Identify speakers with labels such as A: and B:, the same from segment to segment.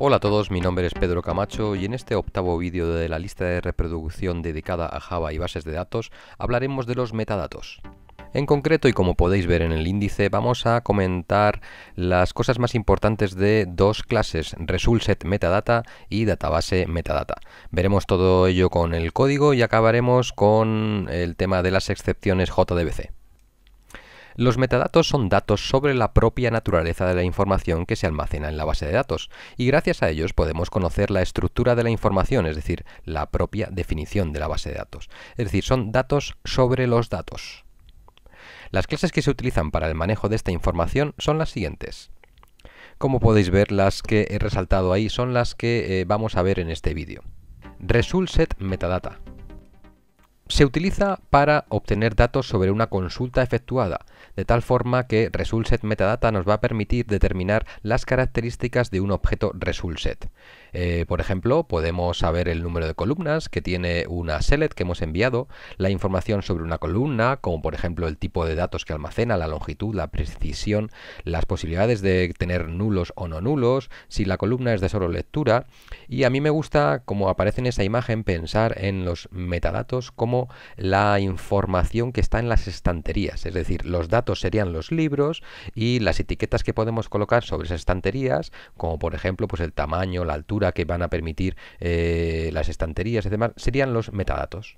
A: Hola a todos, mi nombre es Pedro Camacho y en este octavo vídeo de la lista de reproducción dedicada a Java y bases de datos hablaremos de los metadatos. En concreto, y como podéis ver en el índice, vamos a comentar las cosas más importantes de dos clases, ResultSetMetadata Metadata y Database Metadata. Veremos todo ello con el código y acabaremos con el tema de las excepciones JDBC. Los metadatos son datos sobre la propia naturaleza de la información que se almacena en la base de datos, y gracias a ellos podemos conocer la estructura de la información, es decir, la propia definición de la base de datos. Es decir, son datos sobre los datos. Las clases que se utilizan para el manejo de esta información son las siguientes. Como podéis ver, las que he resaltado ahí son las que eh, vamos a ver en este vídeo. ResultSet Metadata se utiliza para obtener datos sobre una consulta efectuada, de tal forma que ResultSet Metadata nos va a permitir determinar las características de un objeto ResultSet. Eh, por ejemplo, podemos saber el número de columnas que tiene una select que hemos enviado, la información sobre una columna, como por ejemplo el tipo de datos que almacena, la longitud, la precisión, las posibilidades de tener nulos o no nulos, si la columna es de solo lectura. Y a mí me gusta, como aparece en esa imagen, pensar en los metadatos como la información que está en las estanterías. Es decir, los datos serían los libros y las etiquetas que podemos colocar sobre esas estanterías, como por ejemplo pues el tamaño, la altura que van a permitir eh, las estanterías y serían los metadatos.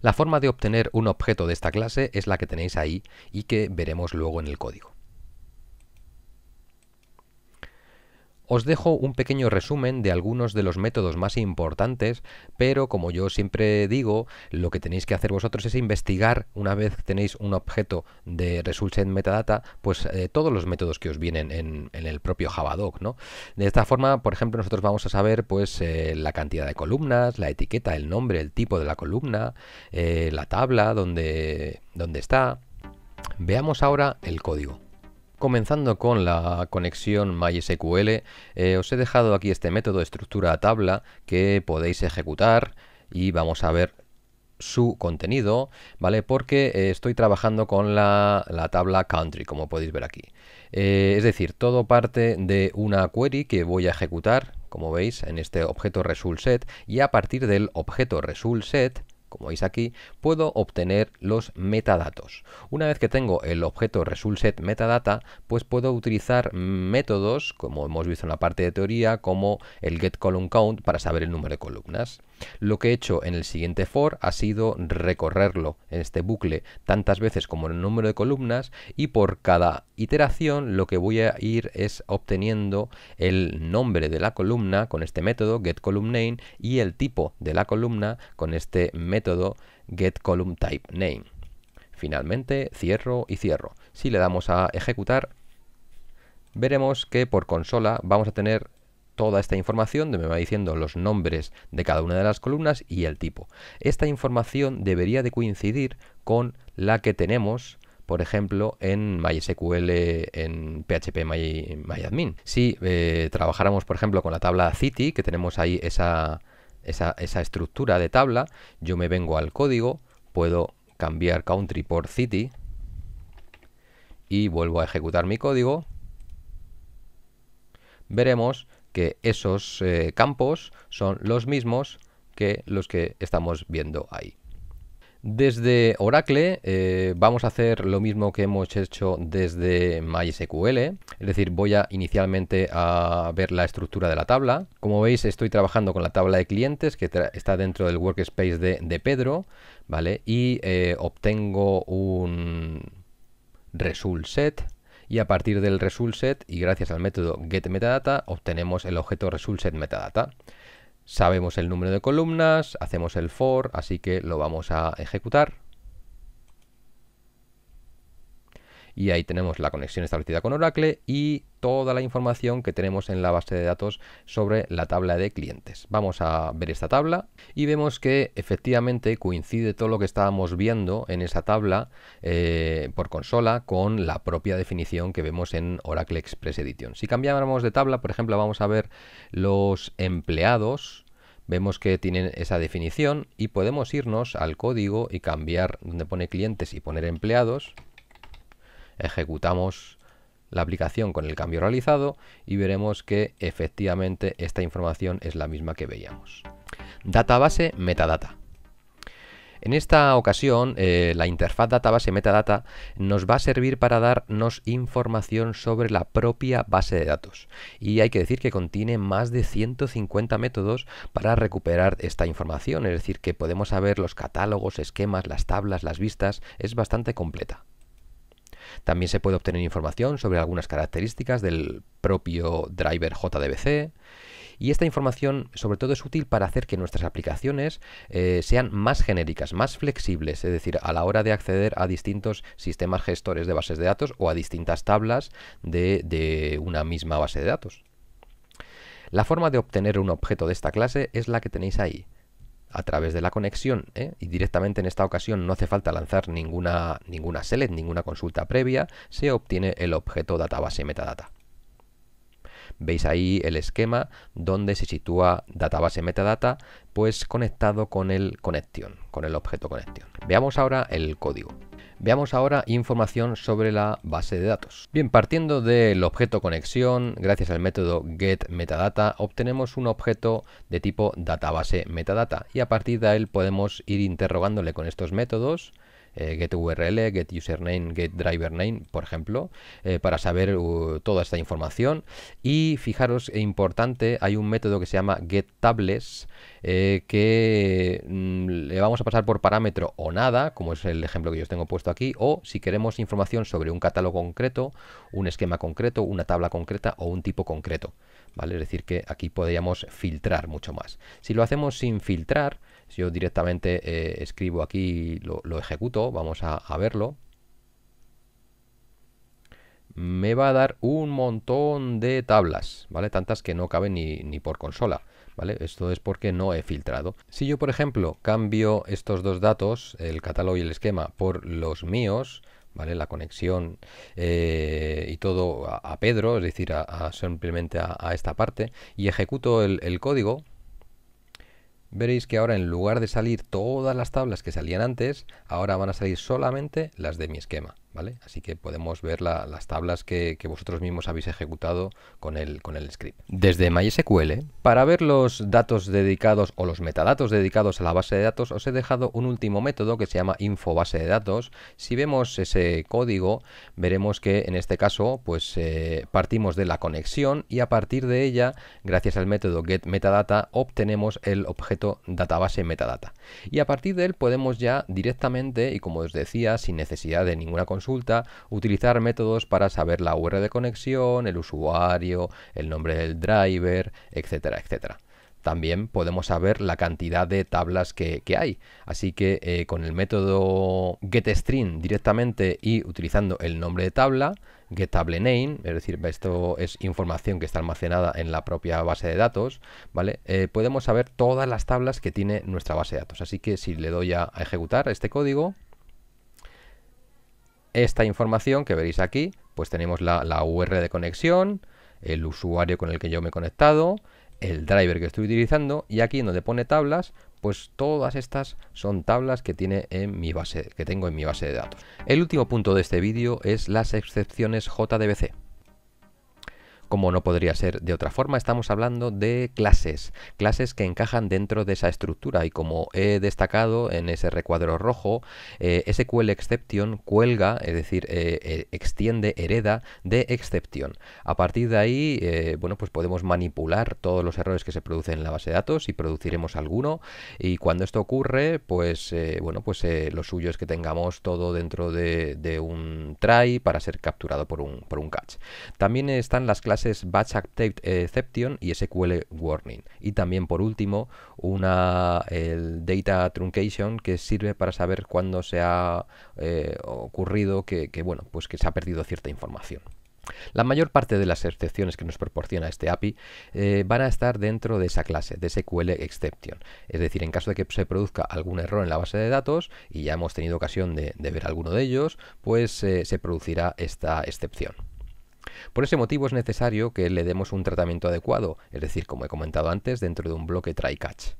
A: La forma de obtener un objeto de esta clase es la que tenéis ahí y que veremos luego en el código. Os dejo un pequeño resumen de algunos de los métodos más importantes, pero como yo siempre digo, lo que tenéis que hacer vosotros es investigar una vez tenéis un objeto de result metadata, pues eh, todos los métodos que os vienen en, el propio Javadoc, ¿no? De esta forma, por ejemplo, nosotros vamos a saber pues eh, la cantidad de columnas, la etiqueta, el nombre, el tipo de la columna, eh, la tabla dónde donde está. Veamos ahora el código. Comenzando con la conexión MySQL, eh, os he dejado aquí este método estructura tabla que podéis ejecutar y vamos a ver su contenido, ¿vale? Porque eh, estoy trabajando con la, tabla country, como podéis ver aquí. Eh, es decir, todo parte de una query que voy a ejecutar, como veis, en este objeto result set y a partir del objeto result set como veis aquí, puedo obtener los metadatos. Una vez que tengo el objeto ResultSetMetadata, pues puedo utilizar métodos, como hemos visto en la parte de teoría, como el getColumnCount para saber el número de columnas. Lo que he hecho en el siguiente for ha sido recorrerlo en este bucle tantas veces como en el número de columnas y por cada iteración lo que voy a ir es obteniendo el nombre de la columna con este método getColumnName y el tipo de la columna con este método getColumnTypeName. Finalmente cierro y cierro. Si le damos a ejecutar veremos que por consola vamos a tener toda esta información me va diciendo los nombres de cada una de las columnas y el tipo. Esta información debería de coincidir con la que tenemos por ejemplo, en MySQL, en PHP Si eh, trabajáramos, por ejemplo, con la tabla City, que tenemos ahí esa, esa estructura de tabla, yo me vengo al código, puedo cambiar country por city y vuelvo a ejecutar mi código. Veremos que esos eh, campos son los mismos que los que estamos viendo ahí. Desde Oracle eh, vamos a hacer lo mismo que hemos hecho desde MySQL, es decir, voy a inicialmente a ver la estructura de la tabla. Como veis estoy trabajando con la tabla de clientes que está dentro del workspace de, Pedro, ¿vale? Y eh, obtengo un result set y a partir del resultSet y gracias al método getMetadata obtenemos el objeto resultSetMetadata. Sabemos el número de columnas, hacemos el for, así que lo vamos a ejecutar y ahí tenemos la conexión establecida con Oracle y toda la información que tenemos en la base de datos sobre la tabla de clientes. Vamos a ver esta tabla y vemos que efectivamente coincide todo lo que estábamos viendo en esa tabla eh, por consola con la propia definición que vemos en Oracle Express Edition. Si cambiáramos de tabla, por ejemplo, vamos a ver los empleados, vemos que tienen esa definición y podemos irnos al código y cambiar donde pone clientes y poner empleados ejecutamos la aplicación con el cambio realizado y veremos que efectivamente esta información es la misma que veíamos. Database metadata. En esta ocasión, eh, la interfaz database metadata nos va a servir para darnos información sobre la propia base de datos. Y hay que decir que contiene más de 150 métodos para recuperar esta información, es decir, que podemos saber los catálogos, esquemas, las tablas, las vistas, es bastante completa. También se puede obtener información sobre algunas características del propio driver JDBC. Y esta información sobre todo es útil para hacer que nuestras aplicaciones eh, sean más genéricas, más flexibles, es decir, a la hora de acceder a distintos sistemas gestores de bases de datos o a distintas tablas de una misma base de datos. La forma de obtener un objeto de esta clase es la que tenéis ahí a través de la conexión ¿eh? y directamente en esta ocasión no hace falta lanzar ninguna, ninguna select, ninguna consulta previa, se obtiene el objeto database metadata. Veis ahí el esquema donde se sitúa database metadata pues conectado con el con el objeto conexión. Veamos ahora el código. Veamos ahora información sobre la base de datos. Bien, partiendo del objeto conexión, gracias al método getMetadata obtenemos un objeto de tipo database metadata y a partir de él podemos ir interrogándole con estos métodos GetUrl, eh, get URL, get username, get por ejemplo, eh, para saber uh, toda esta información. Y fijaros, eh, importante, hay un método que se llama get que mm, le vamos a pasar por parámetro o nada, como es el ejemplo que yo os tengo puesto aquí, o si queremos información sobre un catálogo concreto, un esquema concreto, una tabla concreta o un tipo concreto. ¿vale? Es decir, que aquí podríamos filtrar mucho más. Si lo hacemos sin filtrar, si yo directamente eh, escribo aquí, lo, lo ejecuto, vamos a, verlo, me va a dar un montón de tablas, ¿vale? Tantas que no caben ni, ni, por consola, ¿vale? Esto es porque no he filtrado. Si yo, por ejemplo, cambio estos dos datos, el catálogo y el esquema, por los míos, la conexión eh, y todo a, Pedro, es decir, simplemente a, esta parte, y ejecuto el código, veréis que ahora en lugar de salir todas las tablas que salían antes, ahora van a salir solamente las de mi esquema. Así que podemos ver las tablas que, vosotros mismos habéis ejecutado con el, script. Desde MySQL, para ver los datos dedicados o los metadatos dedicados a la base de datos, os he dejado un último método que se llama info base de datos. Si vemos ese código, veremos que en este caso pues eh, partimos de la conexión y a partir de ella, gracias al método getMetadata, obtenemos el objeto database metadata y a partir de él podemos ya directamente y como os decía sin necesidad de ninguna consulta utilizar métodos para saber la URL de conexión, el usuario, el nombre del driver, etcétera, etcétera también podemos saber la cantidad de tablas que, hay. Así que eh, con el método getString directamente y utilizando el nombre de tabla, getTableName, es decir, esto es información que está almacenada en la propia base de datos, ¿vale? Eh, podemos saber todas las tablas que tiene nuestra base de datos. Así que si le doy a, ejecutar este código, esta información que veréis aquí, pues tenemos la, la URL de conexión, el usuario con el que yo me he conectado, el driver que estoy utilizando y aquí donde pone tablas pues todas estas son tablas que, tiene en mi base, que tengo en mi base de datos. El último punto de este vídeo es las excepciones JDBC como no podría ser de otra forma, estamos hablando de clases, clases que encajan dentro de esa estructura y como he destacado en ese recuadro rojo, eh, SQL Exception cuelga, es decir, eh, eh, extiende, hereda de Exception. A partir de ahí, bueno, pues podemos manipular todos los errores que se producen en la base de datos y produciremos alguno y cuando esto ocurre, pues bueno, pues lo suyo es que tengamos todo dentro de, un try para ser capturado por un, por un catch. También están las clases es Batch eh, Exception y SQL Warning. Y también por último, una, el Data Truncation que sirve para saber cuándo se ha eh, ocurrido que, pues que se ha perdido cierta información. La mayor parte de las excepciones que nos proporciona este API eh, van a estar dentro de esa clase, de SQL Exception. Es decir, en caso de que se produzca algún error en la base de datos, y ya hemos tenido ocasión de, ver alguno de ellos, pues se producirá esta excepción. Por ese motivo es necesario que le demos un tratamiento adecuado, es decir, como he comentado antes, dentro de un bloque try-catch.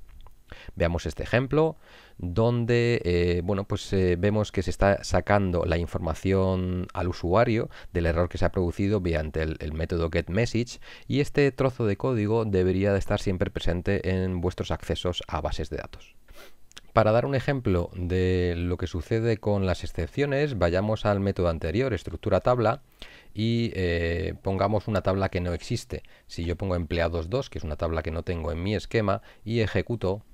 A: Veamos este ejemplo donde eh, bueno, pues, eh, vemos que se está sacando la información al usuario del error que se ha producido mediante el, el, método getMessage y este trozo de código debería de estar siempre presente en vuestros accesos a bases de datos. Para dar un ejemplo de lo que sucede con las excepciones, vayamos al método anterior, estructura tabla, y eh, pongamos una tabla que no existe. Si yo pongo empleados 2, que es una tabla que no tengo en mi esquema, y ejecuto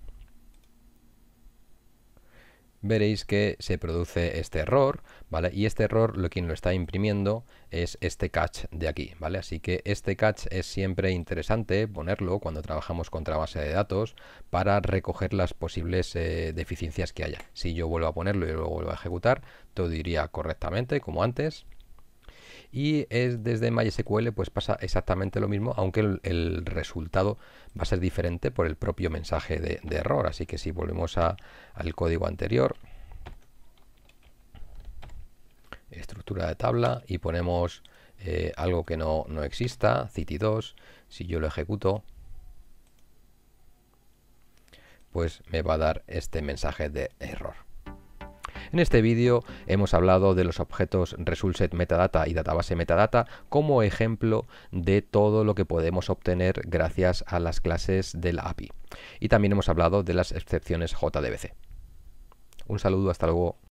A: veréis que se produce este error, ¿vale? Y este error lo quien lo está imprimiendo es este catch de aquí, ¿vale? Así que este catch es siempre interesante ponerlo cuando trabajamos contra base de datos para recoger las posibles eh, deficiencias que haya. Si yo vuelvo a ponerlo y luego vuelvo a ejecutar, todo iría correctamente como antes y es desde MySQL pues pasa exactamente lo mismo, aunque el, resultado va a ser diferente por el propio mensaje de, error. Así que si volvemos al código anterior, estructura de tabla y ponemos eh, algo que no, no exista, city2, si yo lo ejecuto, pues me va a dar este mensaje de error. En este vídeo hemos hablado de los objetos ResultSet Metadata y Database Metadata como ejemplo de todo lo que podemos obtener gracias a las clases de la API. Y también hemos hablado de las excepciones JDBC. Un saludo, hasta luego.